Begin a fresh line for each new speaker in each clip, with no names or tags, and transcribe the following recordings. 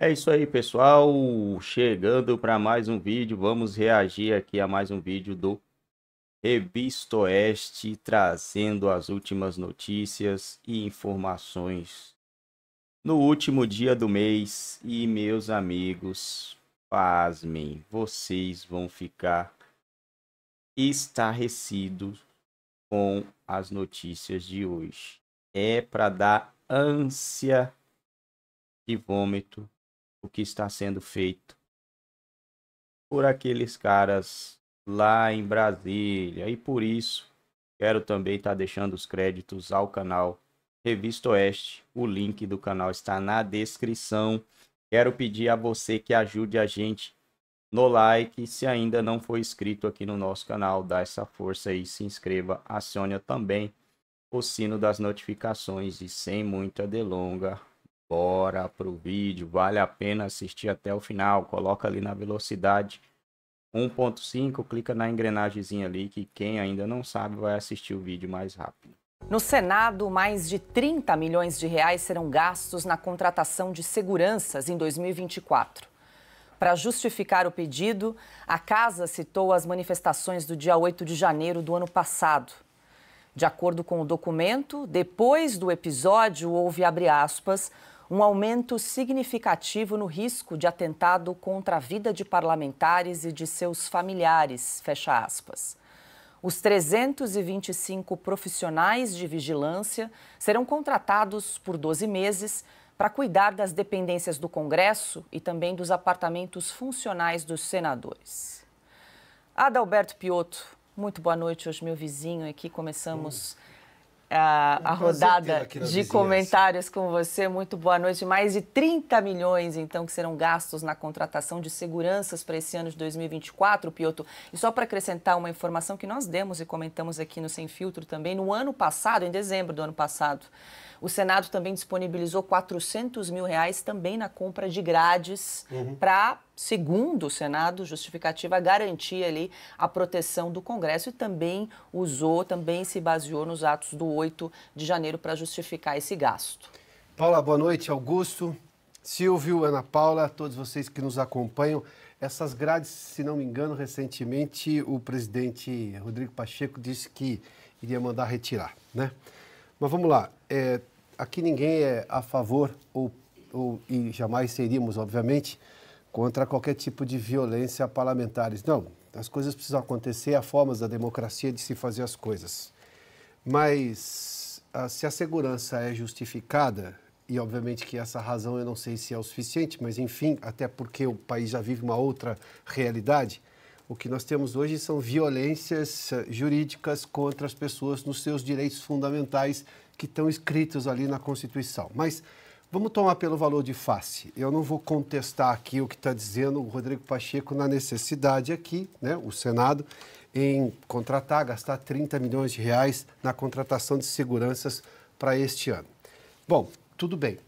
É isso aí, pessoal. Chegando para mais um vídeo, vamos reagir aqui a mais um vídeo do Revista Oeste, trazendo as últimas notícias e informações no último dia do mês. E meus amigos, pasmem, vocês vão ficar estarrecidos com as notícias de hoje. É para dar ânsia e vômito o que está sendo feito por aqueles caras lá em Brasília. E por isso, quero também estar tá deixando os créditos ao canal Revista Oeste. O link do canal está na descrição. Quero pedir a você que ajude a gente no like. Se ainda não for inscrito aqui no nosso canal, dá essa força aí, se inscreva, acione também o sino das notificações e sem muita delonga, Bora pro vídeo, vale a pena assistir até o final. Coloca ali na velocidade 1.5, clica na engrenagemzinha ali que quem ainda não sabe vai assistir o vídeo mais rápido.
No Senado, mais de 30 milhões de reais serão gastos na contratação de seguranças em 2024. Para justificar o pedido, a casa citou as manifestações do dia 8 de janeiro do ano passado. De acordo com o documento, depois do episódio houve abre aspas um aumento significativo no risco de atentado contra a vida de parlamentares e de seus familiares, fecha aspas. Os 325 profissionais de vigilância serão contratados por 12 meses para cuidar das dependências do Congresso e também dos apartamentos funcionais dos senadores. Adalberto Piotto, muito boa noite, hoje meu vizinho aqui. Começamos. Hum a, a rodada de comentários com você. Muito boa noite. Mais de 30 milhões, então, que serão gastos na contratação de seguranças para esse ano de 2024, Pioto. E só para acrescentar uma informação que nós demos e comentamos aqui no Sem Filtro também, no ano passado, em dezembro do ano passado, o Senado também disponibilizou 400 mil reais também na compra de grades uhum. para, segundo o Senado, justificativa garantir ali a proteção do Congresso e também usou, também se baseou nos atos do 8 de janeiro para justificar esse gasto.
Paula, boa noite. Augusto, Silvio, Ana Paula, todos vocês que nos acompanham. Essas grades, se não me engano, recentemente o presidente Rodrigo Pacheco disse que iria mandar retirar, né? Mas vamos lá. É, aqui ninguém é a favor ou, ou, e jamais seríamos, obviamente, contra qualquer tipo de violência a parlamentares. Não, as coisas precisam acontecer, há formas da democracia de se fazer as coisas. Mas a, ah, se a segurança é justificada, e obviamente que essa razão eu não sei se é o suficiente, mas enfim, até porque o país já vive uma outra realidade, o que nós temos hoje são violências eh, jurídicas contra as pessoas nos seus direitos fundamentais que estão escritos ali na Constituição. Mas vamos tomar pelo valor de face. Eu não vou contestar aqui o que está dizendo o Rodrigo Pacheco na necessidade aqui, né, o Senado, em contratar, gastar 30 milhões de reais na contratação de seguranças para este ano. Bom, tudo bem.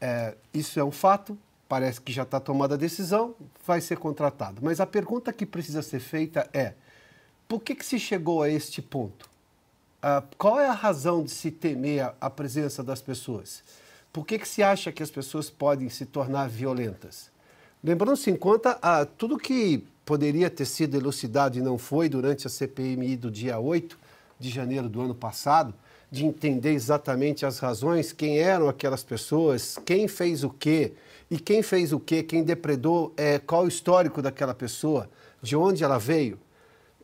É, isso é um fato, parece que já está tomada a decisão, vai ser contratado. Mas a pergunta que precisa ser feita é: por que, que se chegou a este ponto? Uh, qual é a razão de se temer a, a, presença das pessoas? Por que, que se acha que as pessoas podem se tornar violentas? Lembrando-se em conta a ah, tudo que poderia ter sido elucidado e não foi durante a CPMI do dia 8 de janeiro do ano passado, de entender exatamente as razões, quem eram aquelas pessoas, quem fez o quê e quem fez o quê, quem depredou, é, qual o histórico daquela pessoa, de onde ela veio.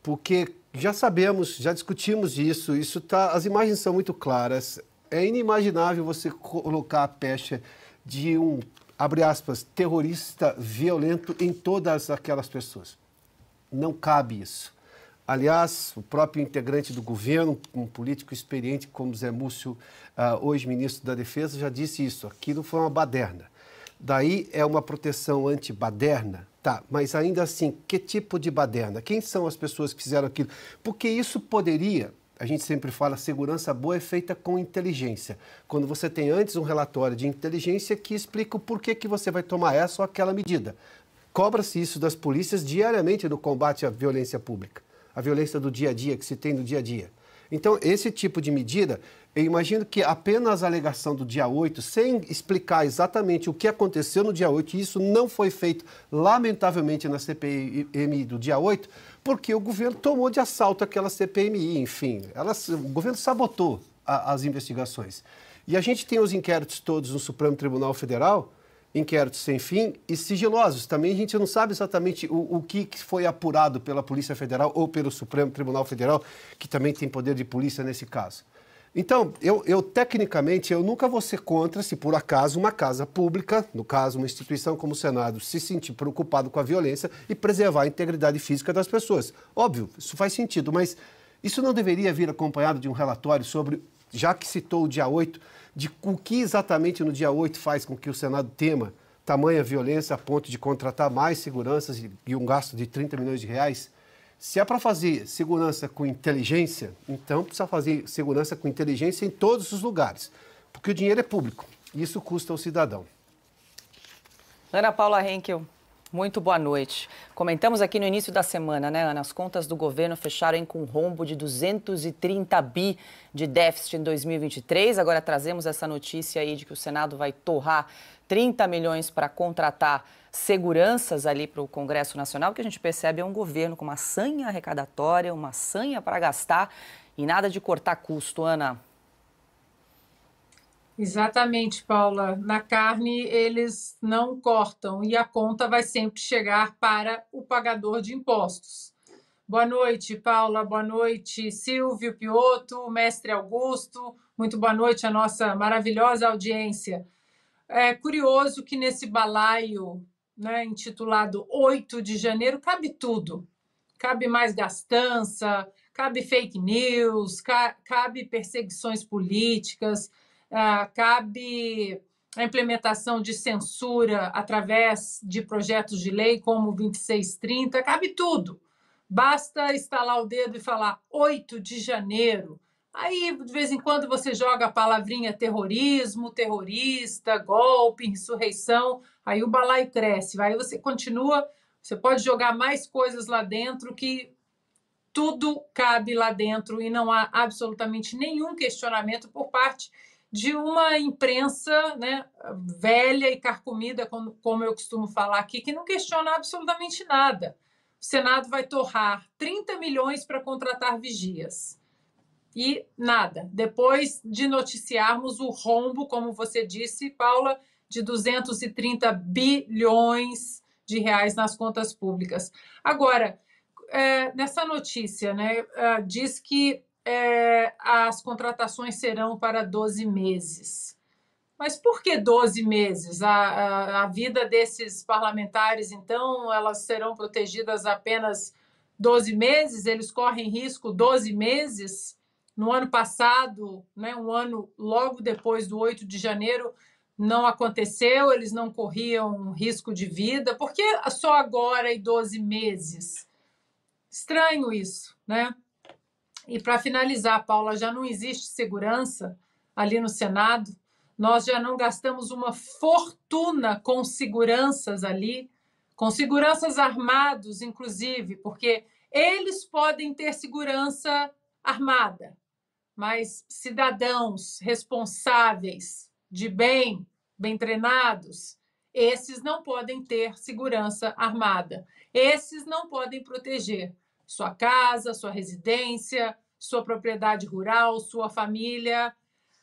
Porque já sabemos, já discutimos isso, isso tá, as imagens são muito claras. É inimaginável você colocar a pecha de um, abre aspas, terrorista violento em todas aquelas pessoas. Não cabe isso. Aliás, o próprio integrante do governo, um político experiente como Zé Múcio, ah, hoje ministro da Defesa, já disse isso. Aquilo foi uma baderna. Daí é uma proteção anti-baderna? Tá, mas ainda assim, que tipo de baderna? Quem são as pessoas que fizeram aquilo? Porque isso poderia, a gente sempre fala, segurança boa é feita com inteligência. Quando você tem antes um relatório de inteligência que explica o porquê que você vai tomar essa ou aquela medida. Cobra-se isso das polícias diariamente no combate à violência pública a violência do dia a dia, que se tem no dia a dia. Então, esse tipo de medida, eu imagino que apenas a alegação do dia 8, sem explicar exatamente o que aconteceu no dia 8, e isso não foi feito, lamentavelmente, na CPMI do dia 8, porque o governo tomou de assalto aquela CPMI, enfim. Ela, o governo sabotou a, as investigações. E a gente tem os inquéritos todos no Supremo Tribunal Federal, inquéritos sem fim e sigilosos. Também a gente não sabe exatamente o, o que foi apurado pela Polícia Federal ou pelo Supremo Tribunal Federal, que também tem poder de polícia nesse caso. Então, eu, eu, tecnicamente, eu nunca vou ser contra se por acaso uma casa pública, no caso uma instituição como o Senado, se sentir preocupado com a violência e preservar a integridade física das pessoas. Óbvio, isso faz sentido, mas isso não deveria vir acompanhado de um relatório sobre já que citou o dia 8, de o que exatamente no dia 8 faz com que o Senado tema tamanha violência a ponto de contratar mais seguranças e um gasto de 30 milhões de reais? Se é para fazer segurança com inteligência, então precisa fazer segurança com inteligência em todos os lugares, porque o dinheiro é público e isso custa ao cidadão.
Ana Paula Henkel. Muito boa noite. Comentamos aqui no início da semana, né, Ana? As contas do governo fecharam com um rombo de 230 bi de déficit em 2023. Agora trazemos essa notícia aí de que o Senado vai torrar 30 milhões para contratar seguranças ali para o Congresso Nacional, que a gente percebe é um governo com uma sanha arrecadatória, uma sanha para gastar e nada de cortar custo, Ana.
Exatamente, Paula. Na carne, eles não cortam e a conta vai sempre chegar para o pagador de impostos. Boa noite, Paula. Boa noite, Silvio Pioto, mestre Augusto. Muito boa noite à nossa maravilhosa audiência. É curioso que nesse balaio né, intitulado 8 de janeiro cabe tudo. Cabe mais gastança, cabe fake news, ca cabe perseguições políticas ah, cabe a implementação de censura através de projetos de lei como 2630, cabe tudo. Basta estalar o dedo e falar 8 de janeiro. Aí, de vez em quando, você joga a palavrinha terrorismo, terrorista, golpe, insurreição. Aí o balaio cresce. Aí você continua, você pode jogar mais coisas lá dentro que tudo cabe lá dentro e não há absolutamente nenhum questionamento por parte de uma imprensa né, velha e carcomida, como, como eu costumo falar aqui, que não questiona absolutamente nada. O Senado vai torrar 30 milhões para contratar vigias. E nada. Depois de noticiarmos o rombo, como você disse, Paula, de 230 bilhões de reais nas contas públicas. Agora, é, nessa notícia, né, ah, diz que é, as contratações serão para 12 meses. Mas por que 12 meses? A, a, a vida desses parlamentares, então, elas serão protegidas apenas 12 meses? Eles correm risco 12 meses? No ano passado, né, um ano logo depois do 8 de janeiro, não aconteceu, eles não corriam risco de vida, porque só agora e 12 meses? Estranho isso, né? E para finalizar, Paula, já não existe segurança ali no Senado. Nós já não gastamos uma fortuna com seguranças ali, com seguranças armados, inclusive, porque eles podem ter segurança armada, mas cidadãos responsáveis, de bem, bem treinados, esses não podem ter segurança armada, esses não podem proteger sua casa, sua residência, sua propriedade rural, sua família.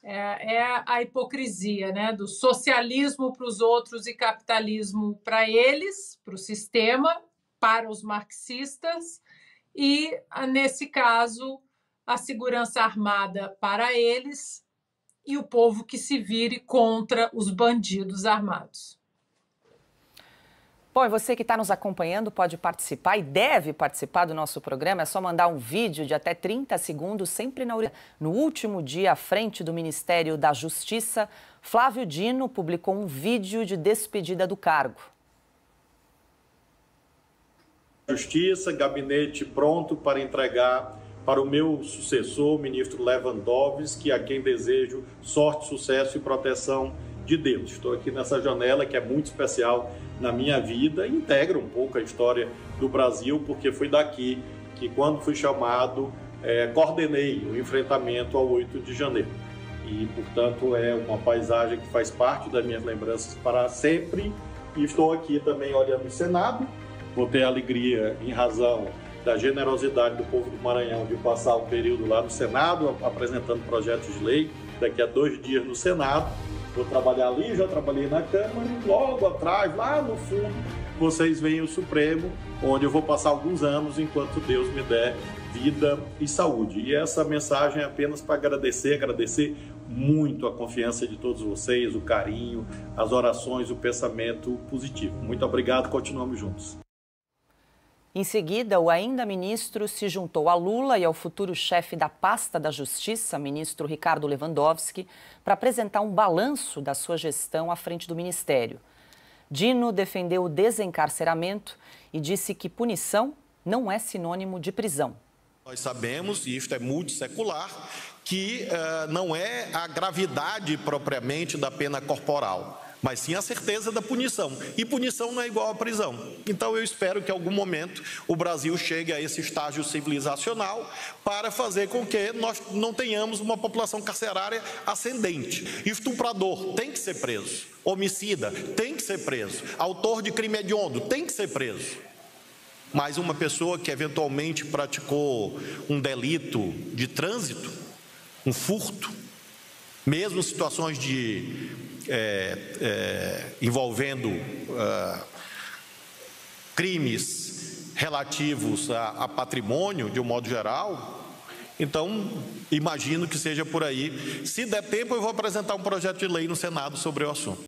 É, é a hipocrisia né? do socialismo para os outros e capitalismo para eles, para o sistema, para os marxistas, e, nesse caso, a segurança armada para eles e o povo que se vire contra os bandidos armados.
Bom, e você que está nos acompanhando pode participar e deve participar do nosso programa. É só mandar um vídeo de até 30 segundos, sempre na... no último dia à frente do Ministério da Justiça. Flávio Dino publicou um vídeo de despedida do cargo.
Justiça, gabinete pronto para entregar para o meu sucessor, o ministro Lewandowski, a quem desejo sorte, sucesso e proteção de Deus. Estou aqui nessa janela que é muito especial na minha vida e integra um pouco a história do Brasil, porque foi daqui que, quando fui chamado, é, coordenei o enfrentamento ao 8 de janeiro. E, portanto, é uma paisagem que faz parte das minhas lembranças para sempre. E estou aqui também olhando o Senado. Vou ter alegria, em razão da generosidade do povo do Maranhão, de passar o um período lá no Senado, apresentando projetos de lei. Daqui a dois dias no Senado, Vou trabalhar ali, já trabalhei na Câmara e logo atrás, lá no fundo, vocês veem o Supremo, onde eu vou passar alguns anos enquanto Deus me der vida e saúde. E essa mensagem é apenas para agradecer, agradecer muito a confiança de todos vocês, o carinho, as orações, o pensamento positivo. Muito obrigado, continuamos juntos.
Em seguida, o ainda ministro se juntou a Lula e ao futuro chefe da pasta da Justiça, ministro Ricardo Lewandowski, para apresentar um balanço da sua gestão à frente do ministério. Dino defendeu o desencarceramento e disse que punição não é sinônimo de prisão.
Nós sabemos, e isto é multissecular, que uh, não é a gravidade propriamente da pena corporal mas sim a certeza da punição. E punição não é igual à prisão. Então eu espero que em algum momento o Brasil chegue a esse estágio civilizacional para fazer com que nós não tenhamos uma população carcerária ascendente. Estuprador tem que ser preso, homicida tem que ser preso, autor de crime hediondo tem que ser preso. Mas uma pessoa que eventualmente praticou um delito de trânsito, um furto, mesmo situações de é, é, envolvendo ah, crimes relativos a, a patrimônio, de um modo geral, então, imagino que seja por aí. Se der tempo, eu vou apresentar um projeto de lei no Senado sobre o assunto.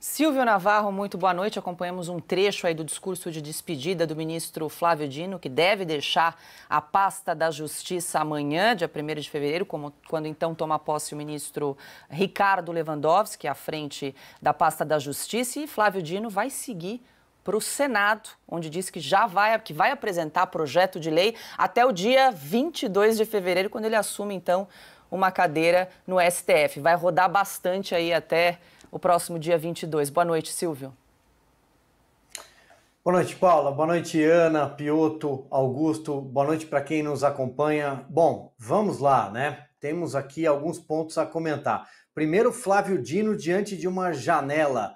Silvio Navarro, muito boa noite. Acompanhamos um trecho aí do discurso de despedida do ministro Flávio Dino, que deve deixar a pasta da Justiça amanhã, dia 1 de fevereiro, como, quando então toma posse o ministro Ricardo Lewandowski, à frente da pasta da Justiça. E Flávio Dino vai seguir para o Senado, onde diz que já vai, que vai apresentar projeto de lei até o dia 22 de fevereiro, quando ele assume então uma cadeira no STF. Vai rodar bastante aí até o próximo dia 22. Boa noite, Silvio.
Boa noite, Paula. Boa noite, Ana, Pioto, Augusto. Boa noite para quem nos acompanha. Bom, vamos lá, né? Temos aqui alguns pontos a comentar. Primeiro, Flávio Dino diante de uma janela.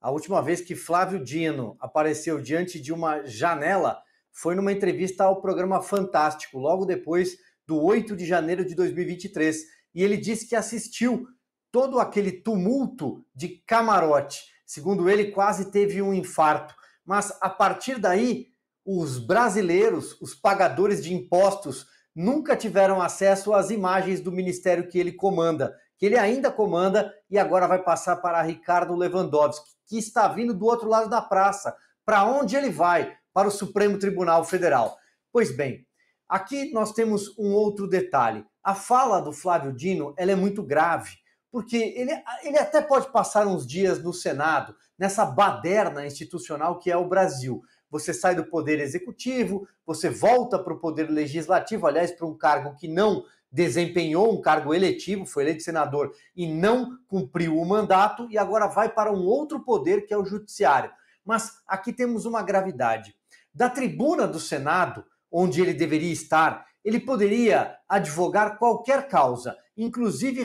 A última vez que Flávio Dino apareceu diante de uma janela foi numa entrevista ao programa Fantástico, logo depois do 8 de janeiro de 2023. E ele disse que assistiu todo aquele tumulto de camarote. Segundo ele, quase teve um infarto. Mas a partir daí, os brasileiros, os pagadores de impostos, nunca tiveram acesso às imagens do ministério que ele comanda, que ele ainda comanda e agora vai passar para Ricardo Lewandowski, que está vindo do outro lado da praça. Para onde ele vai? Para o Supremo Tribunal Federal. Pois bem, aqui nós temos um outro detalhe. A fala do Flávio Dino ela é muito grave porque ele, ele até pode passar uns dias no Senado, nessa baderna institucional que é o Brasil. Você sai do poder executivo, você volta para o poder legislativo, aliás, para um cargo que não desempenhou um cargo eletivo, foi eleito senador e não cumpriu o mandato, e agora vai para um outro poder que é o judiciário. Mas aqui temos uma gravidade. Da tribuna do Senado, onde ele deveria estar, ele poderia advogar qualquer causa inclusive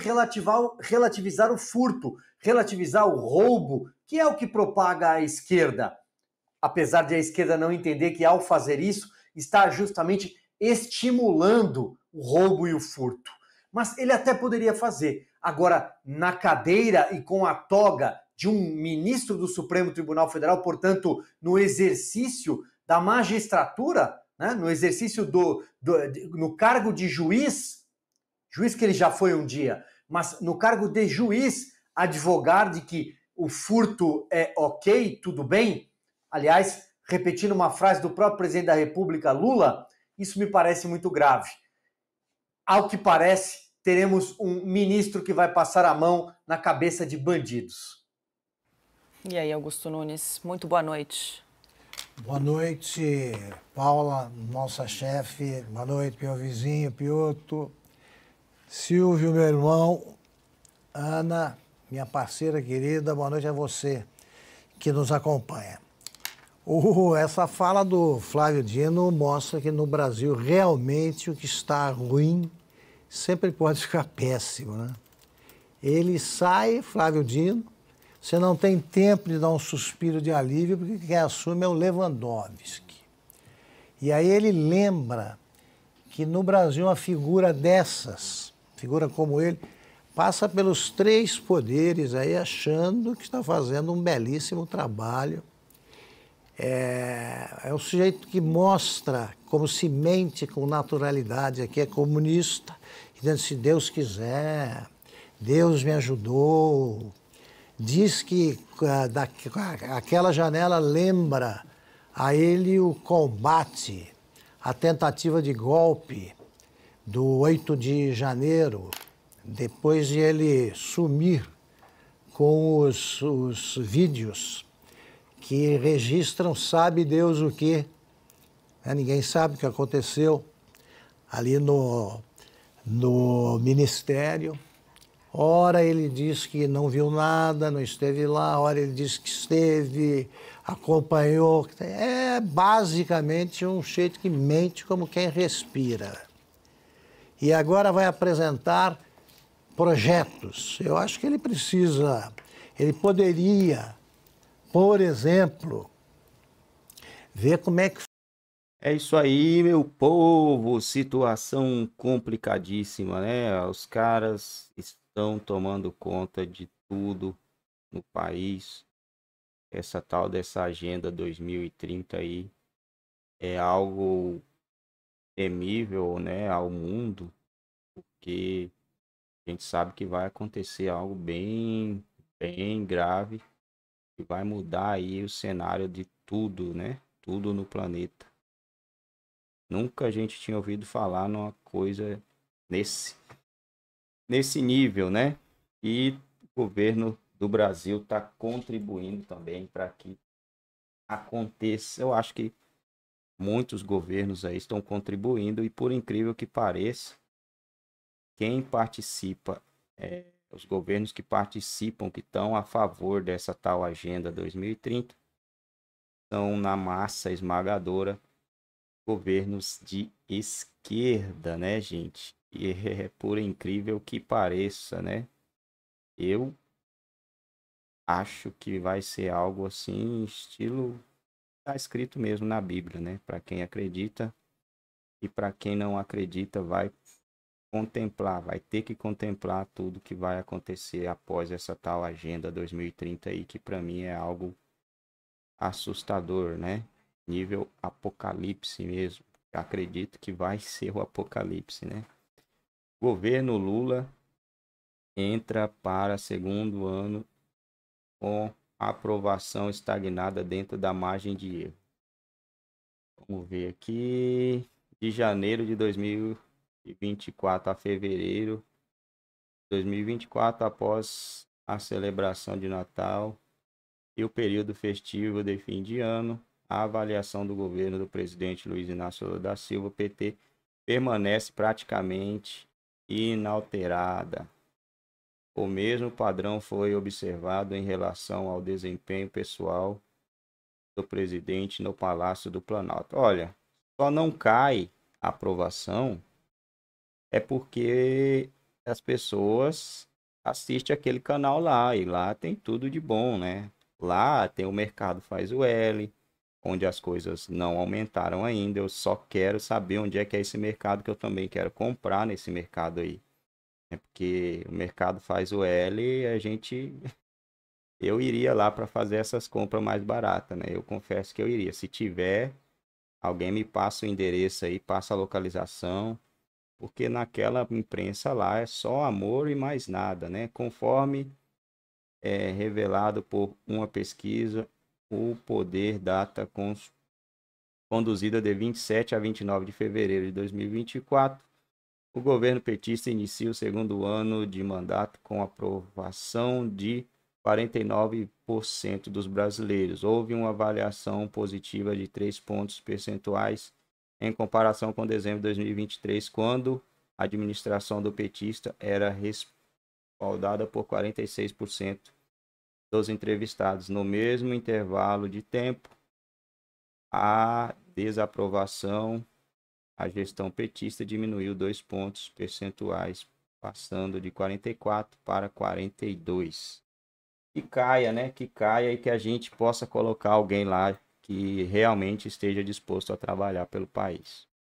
relativizar o furto, relativizar o roubo, que é o que propaga a esquerda. Apesar de a esquerda não entender que, ao fazer isso, está justamente estimulando o roubo e o furto. Mas ele até poderia fazer. Agora, na cadeira e com a toga de um ministro do Supremo Tribunal Federal, portanto, no exercício da magistratura, né, no exercício do, do no cargo de juiz, Juiz que ele já foi um dia, mas no cargo de juiz, advogar de que o furto é ok, tudo bem. Aliás, repetindo uma frase do próprio presidente da República, Lula, isso me parece muito grave. Ao que parece, teremos um ministro que vai passar a mão na cabeça de bandidos.
E aí, Augusto Nunes, muito boa noite.
Boa noite, Paula, nossa chefe. Boa noite, meu vizinho, Pioto. Silvio, meu irmão, Ana, minha parceira querida, boa noite a você que nos acompanha. Uh, essa fala do Flávio Dino mostra que no Brasil realmente o que está ruim sempre pode ficar péssimo, né? Ele sai, Flávio Dino, você não tem tempo de dar um suspiro de alívio, porque quem assume é o Lewandowski. E aí ele lembra que no Brasil uma figura dessas figura como ele, passa pelos três poderes aí achando que está fazendo um belíssimo trabalho. É, é um sujeito que mostra como se mente com naturalidade, aqui é comunista, dizendo se Deus quiser, Deus me ajudou. Diz que ah, a, da, aquela janela lembra a ele o combate, a tentativa de golpe do 8 de janeiro, depois de ele sumir com os, os vídeos que registram sabe Deus o que. Né? Ninguém sabe o que aconteceu ali no, no ministério. Ora ele diz que não viu nada, não esteve lá, ora ele diz que esteve, acompanhou. É basicamente um jeito que mente como quem respira e agora vai apresentar projetos. Eu acho que ele precisa, ele poderia, por exemplo, ver como é que
é isso aí, meu povo. Situação complicadíssima, né? Os caras estão tomando conta de tudo no país. Essa tal dessa agenda 2030 aí é algo temível né, ao mundo, porque a gente sabe que vai acontecer algo bem, bem grave que vai mudar aí o cenário de tudo, né? Tudo no planeta. Nunca a gente tinha ouvido falar numa coisa nesse nesse nível, né? E o governo do Brasil está contribuindo também para que aconteça. Eu acho que muitos governos aí estão contribuindo e por incrível que pareça, quem participa, é, os governos que participam, que estão a favor dessa tal Agenda 2030, são na massa esmagadora governos de esquerda, né, gente? E é, é, por incrível que pareça, né? Eu acho que vai ser algo assim, estilo está escrito mesmo na Bíblia, né? Para quem acredita e para quem não acredita, vai contemplar, vai ter que contemplar tudo que vai acontecer após essa tal agenda 2030 aí, que para mim é algo assustador, né? Nível apocalipse mesmo. Acredito que vai ser o apocalipse, né? Governo Lula entra para segundo ano com aprovação estagnada dentro da margem de erro. Vamos ver aqui. De janeiro de 2024 a fevereiro 2024, após a celebração de Natal e o período festivo de fim de ano, a avaliação do governo do presidente Luiz Inácio Lula da Silva, PT, permanece praticamente inalterada. O mesmo padrão foi observado em relação ao desempenho pessoal do presidente no Palácio do Planalto. Olha, só não cai a aprovação é porque as pessoas assistem aquele canal lá e lá tem tudo de bom, né? Lá tem o mercado faz o L, onde as coisas não aumentaram ainda. Eu só quero saber onde é que é esse mercado que eu também quero comprar nesse mercado aí. É porque o mercado faz o L e a gente. Eu iria lá para fazer essas compras mais baratas, né? Eu confesso que eu iria. Se tiver, alguém me passa o endereço aí, passa a localização, porque naquela imprensa lá é só amor e mais nada, né? Conforme é revelado por uma pesquisa, o Poder Data cons... conduzida de 27 a 29 de fevereiro de 2024 o governo petista inicia o segundo ano de mandato com aprovação de 49% dos brasileiros. Houve uma avaliação positiva de 3 pontos percentuais em comparação com dezembro de 2023, quando a administração do petista era respaldada por 46% dos entrevistados. No mesmo intervalo de tempo, a desaprovação a gestão petista diminuiu dois pontos percentuais, passando de 44 para 42. Que caia, né? Que caia e que a gente possa colocar alguém lá que realmente esteja disposto a trabalhar pelo país.